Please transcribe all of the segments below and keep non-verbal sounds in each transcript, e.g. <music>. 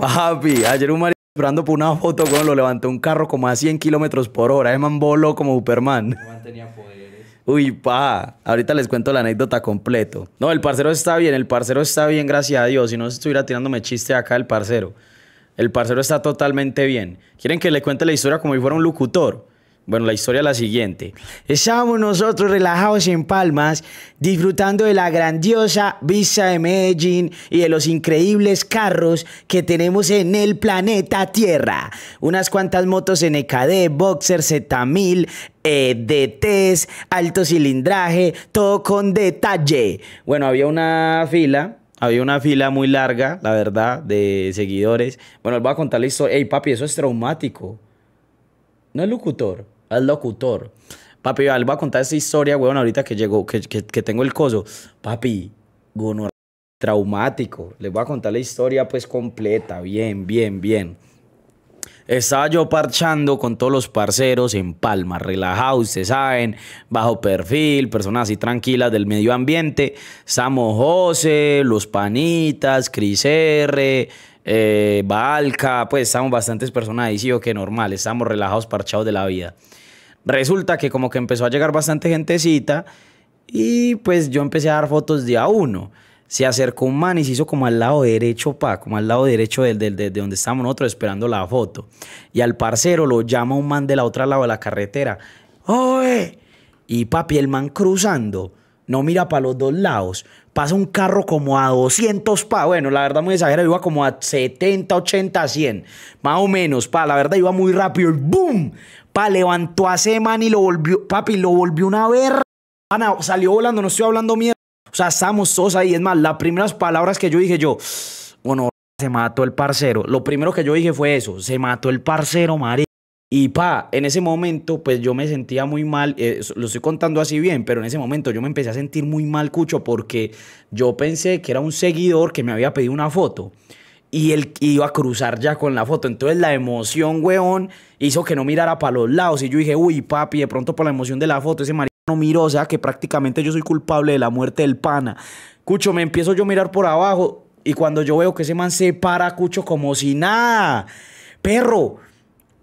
Papi, ayer un marido esperando por una foto cuando lo levantó un carro como a 100 kilómetros por hora. es man voló como Superman. Tenía poderes. Uy, pa. Ahorita les cuento la anécdota completo. No, el parcero está bien, el parcero está bien, gracias a Dios. Si no estuviera tirándome chiste acá el parcero. El parcero está totalmente bien. ¿Quieren que le cuente la historia como si fuera un locutor? Bueno, la historia es la siguiente. Estábamos nosotros relajados en Palmas, disfrutando de la grandiosa vista de Medellín y de los increíbles carros que tenemos en el planeta Tierra. Unas cuantas motos NKD, Boxer Z1000, e DTs, alto cilindraje, todo con detalle. Bueno, había una fila había una fila muy larga, la verdad, de seguidores. Bueno, les voy a contar la historia. Ey, papi, eso es traumático. No es locutor el locutor. Papi, le voy a contar esta historia, weón, ahorita que llegó, que, tengo el coso. Papi, gonorrea traumático. Les voy a contar la historia pues completa, bien, bien, bien. Estaba yo parchando con todos los parceros en Palma, relajados, ustedes saben, bajo perfil, personas así tranquilas del medio ambiente. Samo José, Los Panitas, Cris R, eh, Balca, pues estamos bastantes personas ahí, sí o que normal, estamos relajados, parchados de la vida. Resulta que como que empezó a llegar bastante gentecita y pues yo empecé a dar fotos de a uno. Se acercó un man y se hizo como al lado derecho, pa, como al lado derecho de, donde estábamos nosotros esperando la foto. Y al parcero lo llama un man de la otra lado de la carretera. ¡Oye! Y papi, el man cruzando, no mira para los dos lados, pasa un carro como a 200 pa. Bueno, la verdad muy exagerado, iba como a 70, 80, 100, más o menos, pa. La verdad iba muy rápido y ¡boom! Pa, levantó a man y lo volvió, papi, lo volvió una verga. salió volando, no estoy hablando mierda. O sea, estamos todos ahí. Es más, las primeras palabras que yo dije yo, bueno, se mató el parcero. Lo primero que yo dije fue eso, se mató el parcero, María. Y pa, en ese momento, pues yo me sentía muy mal, eh, lo estoy contando así bien, pero en ese momento yo me empecé a sentir muy mal, Cucho, porque yo pensé que era un seguidor que me había pedido una foto y él iba a cruzar ya con la foto. Entonces la emoción, weón, hizo que no mirara para los lados. Y yo dije, uy, papi, de pronto por la emoción de la foto, ese marido no miró, o sea, que prácticamente yo soy culpable de la muerte del pana. Cucho, me empiezo yo a mirar por abajo y cuando yo veo que ese man se para, Cucho, como si nada. Perro,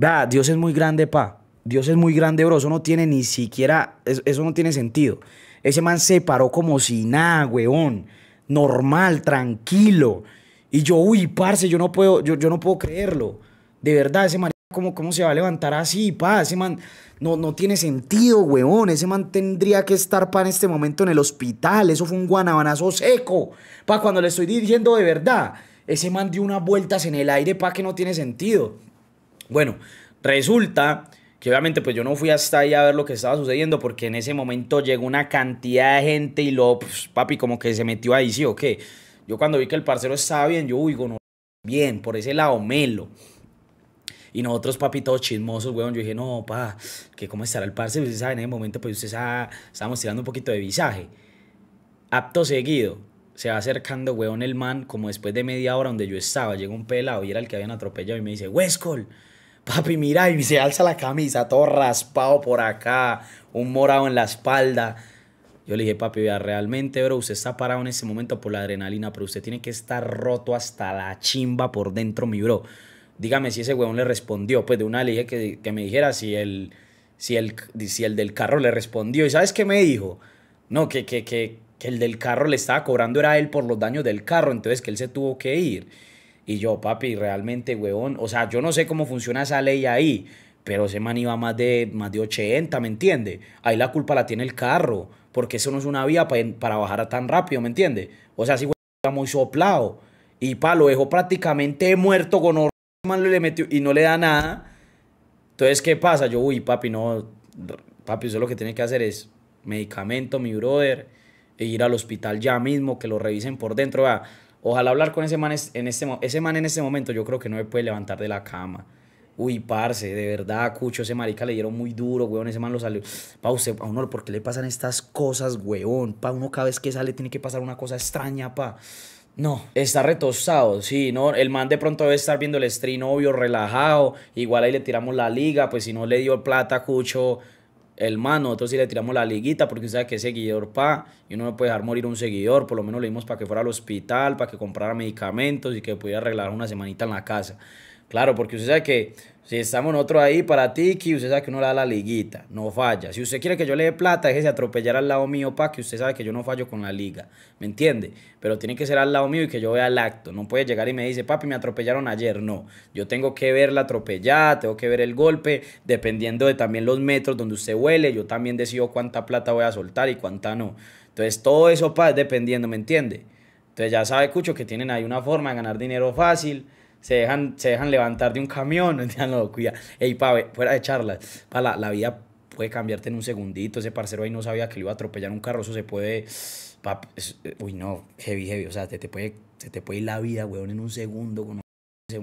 Vea, Dios es muy grande, pa. Dios es muy grande, bro. Eso no tiene ni siquiera. Eso, no tiene sentido. Ese man se paró como si nada, weón. Normal, tranquilo. Y yo, uy, parce, yo no puedo, yo, yo no puedo creerlo. De verdad, ese man, ¿cómo, ¿cómo, se va a levantar así, pa? Ese man no, no tiene sentido, weón. Ese man tendría que estar, pa, en este momento en el hospital. Eso fue un guanabanazo seco. Pa, cuando le estoy diciendo de verdad, ese man dio unas vueltas en el aire, pa, que no tiene sentido. Bueno, resulta que obviamente pues yo no fui hasta ahí a ver lo que estaba sucediendo porque en ese momento llegó una cantidad de gente y lo, pues, papi, como que se metió ahí, sí o qué. Yo cuando vi que el parcero estaba bien, yo, uy, no, bien, por ese lado, melo. Y nosotros, papi, todos chismosos, weón. Yo dije, no, pa, que cómo estará el parcero? Usted pues, sabe, en ese momento, pues usted sabe, estábamos tirando un poquito de visaje. Apto seguido, se va acercando, weón, el man, como después de media hora donde yo estaba. Llega un pelado y era el que habían atropellado y me dice, Huescol Papi, mira, y se alza la camisa, todo raspado por acá, un morado en la espalda. Yo le dije, papi, vea, realmente, bro, usted está parado en ese momento por la adrenalina, pero usted tiene que estar roto hasta la chimba por dentro, mi bro. Dígame si ese weón le respondió. Pues de una le dije que, me dijera si el, si, el, si el del carro le respondió. ¿Y sabes qué me dijo? No, que, que, que, que el del carro le estaba cobrando era él por los daños del carro, entonces que él se tuvo que ir. Y yo, papi, realmente, weón, o sea, yo no sé cómo funciona esa ley ahí, pero ese man iba más de, más de 80, ¿me entiende? Ahí la culpa la tiene el carro, porque eso no es una vía para bajar tan rápido, ¿me entiende? O sea, si weón, muy soplado. Y pa, lo dejó prácticamente muerto con horror, le metió y no le da nada. Entonces, ¿qué pasa? Yo, uy, papi, no, papi, eso lo que tiene que hacer es medicamento, mi brother, e ir al hospital ya mismo, que lo revisen por dentro, sea... Ojalá hablar con ese man en este ese man en este momento yo creo que no me puede levantar de la cama. Uy, parce, de verdad, Cucho, ese marica le dieron muy duro, weón, ese man lo salió. Pa, usted, pa uno, ¿por qué le pasan estas cosas, weón? Pa, uno cada vez que sale tiene que pasar una cosa extraña, pa. No, está retosado sí, no, el man de pronto debe estar viendo el stream obvio, relajado, igual ahí le tiramos la liga, pues si no le dio plata, Cucho, el man, nosotros sí le tiramos la liguita porque usted sabe que es seguidor pa, y uno no puede dejar morir un seguidor, por lo menos le dimos para que fuera al hospital, para que comprara medicamentos y que pudiera arreglar una semanita en la casa. Claro, porque usted sabe que si estamos nosotros ahí para Tiki, usted sabe que uno le da la liguita, no falla. Si usted quiere que yo le dé plata, déjese atropellar al lado mío, pa, que usted sabe que yo no fallo con la liga. ¿Me entiende? Pero tiene que ser al lado mío y que yo vea el acto. No puede llegar y me dice, papi, me atropellaron ayer. No, yo tengo que ver la atropellada, tengo que ver el golpe, dependiendo de también los metros donde usted huele. Yo también decido cuánta plata voy a soltar y cuánta no. Entonces, todo eso, pa, es dependiendo, ¿me entiende? Entonces, ya sabe, Cucho, que tienen ahí una forma de ganar dinero fácil se dejan, se dejan levantar de un camión, <laughs> no, cuida, ey, pa, fuera de charlas, pa, la, vida puede cambiarte en un segundito, ese parcero ahí no sabía que le iba a atropellar un carro, se puede, uy, no, heavy, heavy, o sea, te, puede, se te puede ir la vida, weón, en un segundo, con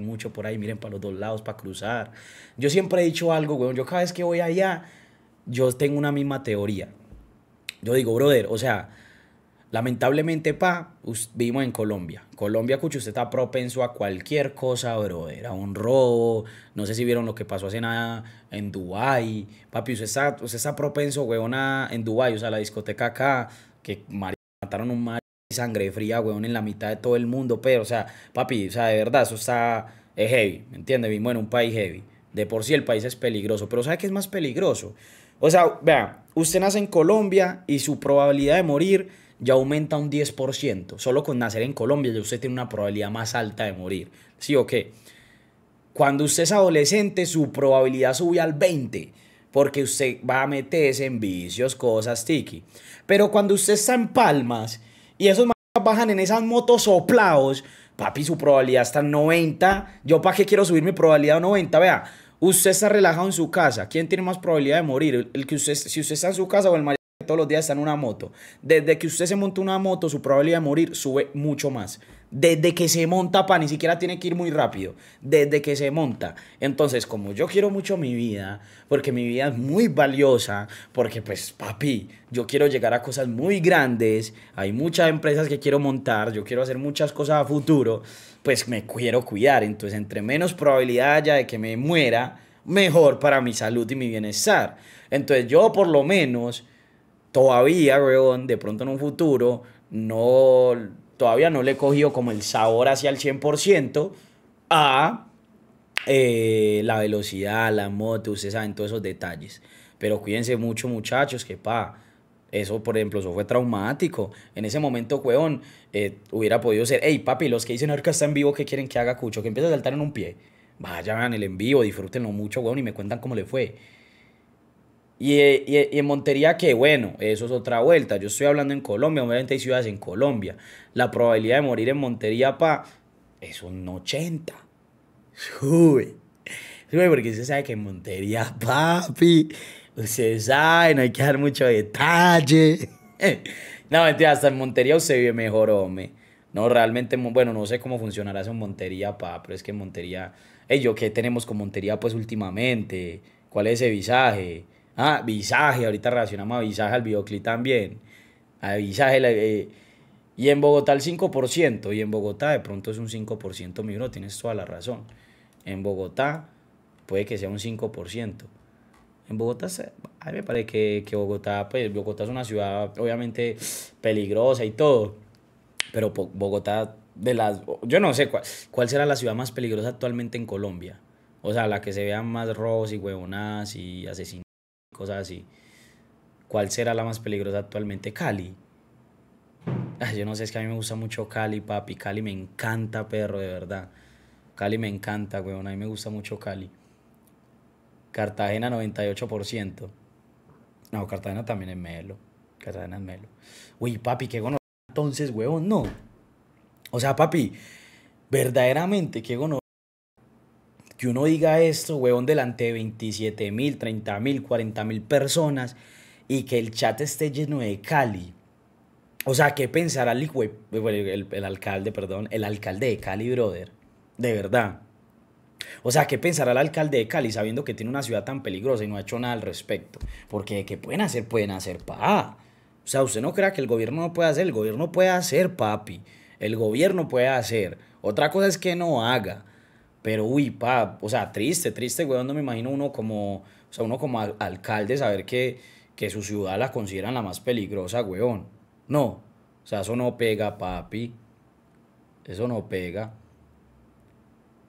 mucho por ahí, miren para los dos lados, para cruzar. Yo siempre he dicho algo, weón, yo cada vez que voy allá, yo tengo una misma teoría. Yo digo, brother, o sea, Lamentablemente, pa, vimos en Colombia. Colombia, cucho, usted está propenso a cualquier cosa, bro. Era un robo. No sé si vieron lo que pasó hace nada en Dubai. Papi, usted está, propenso, weón, a, en Dubai. O sea, la discoteca acá, que mataron un mar sangre fría, weón, en la mitad de todo el mundo. Pero, o sea, papi, o sea, de verdad, eso está heavy. ¿Me entiendes? Vivimos en un país heavy. De por sí el país es peligroso. Pero ¿sabe qué es más peligroso? O sea, vea, usted nace en Colombia y su probabilidad de morir ya aumenta un 10%. Solo con nacer en Colombia ya usted tiene una probabilidad más alta de morir. ¿Sí o qué? Cuando usted es adolescente, su probabilidad sube al 20%, porque usted va a meterse en vicios, cosas tiki. Pero cuando usted está en Palmas y esos bajan en esas motos soplados, papi, su probabilidad está en 90. ¿Yo para qué quiero subir mi probabilidad a 90? Vea, usted está relajado en su casa. ¿Quién tiene más probabilidad de morir? El que usted, si usted está en su casa o el todos los días está en una moto. Desde que usted se monta una moto, su probabilidad de morir sube mucho más. Desde que se monta, pa, ni siquiera tiene que ir muy rápido. Desde que se monta. Entonces, como yo quiero mucho mi vida, porque mi vida es muy valiosa, porque pues, papi, yo quiero llegar a cosas muy grandes, hay muchas empresas que quiero montar, yo quiero hacer muchas cosas a futuro, pues me quiero cuidar. Entonces, entre menos probabilidad haya de que me muera, mejor para mi salud y mi bienestar. Entonces, yo por lo menos todavía, weón, de pronto en un futuro, no, todavía no le he cogido como el sabor hacia el 100% a eh, la velocidad, la moto, ustedes saben todos esos detalles. Pero cuídense mucho, muchachos, que pa. Eso, por ejemplo, eso fue traumático. En ese momento, weón, eh, hubiera podido ser, hey, papi, los que dicen que está en vivo, ¿qué quieren que haga Cucho? Que empiece a saltar en un pie. Vayan en el en vivo, disfrútenlo mucho, weón, y me cuentan cómo le fue. Eh, eh, y, en Montería, que bueno, eso es otra vuelta. Yo estoy hablando en Colombia, obviamente hay ciudades en Colombia. La probabilidad de morir en Montería, pa, es un 80. Sube. Sube porque se sabe que en Montería, papi, usted sabe, no hay que dar mucho detalle. <laughs> no, mentira, hasta en Montería usted vive mejor, hombre. No, realmente, bueno, no sé cómo funcionará eso en Montería, pa, pero es que en Montería, ello tenemos con Montería, pues últimamente, cuál es ese visaje Ah, visaje, ahorita relacionamos a visaje al videoclip también. visaje. Eh, y en Bogotá el 5%, y en Bogotá de pronto es un 5%, mi tienes toda la razón. En Bogotá puede que sea un 5%. En Bogotá, a me parece que, Bogotá, pues Bogotá es una ciudad obviamente peligrosa y todo, pero Bogotá de las, yo no sé cuál, será la ciudad más peligrosa actualmente en Colombia. O sea, la que se vean más robos y huevonadas y asesinatos cosas así. ¿Cuál será la más peligrosa actualmente? Cali. yo no sé, es que a mí me gusta mucho Cali, papi. Cali me encanta, perro, de verdad. Cali me encanta, weón. A mí me gusta mucho Cali. Cartagena 98%. No, Cartagena también es melo. Cartagena es melo. Uy, papi, qué gono. Entonces, weón, no. O sea, papi, verdaderamente, qué gono que uno diga esto, huevón, delante de 27 mil, 30 mil, 40 mil personas y que el chat esté lleno de Cali. O sea, ¿qué pensará el, alcalde, perdón, el alcalde de Cali, brother? De verdad. O sea, ¿qué pensará el alcalde de Cali sabiendo que tiene una ciudad tan peligrosa y no ha hecho nada al respecto? Porque ¿qué pueden hacer? Pueden hacer, pa. O sea, usted no crea que el gobierno no puede hacer, el gobierno puede hacer, papi. El gobierno puede hacer. Otra cosa es que no haga. Pero, uy, pa, o sea, triste, triste, weón. no me imagino uno como, o sea, uno como alcalde saber que, su ciudad la consideran la más peligrosa, weón. No, o sea, eso no pega, papi. Eso no pega.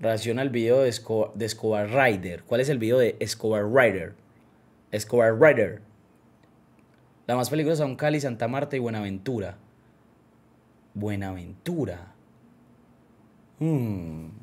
Reacciona el video de Escobar, Rider. ¿Cuál es el video de Escobar Rider? Escobar Rider. La más peligrosa son Cali, Santa Marta y Buenaventura. Buenaventura. Hmm.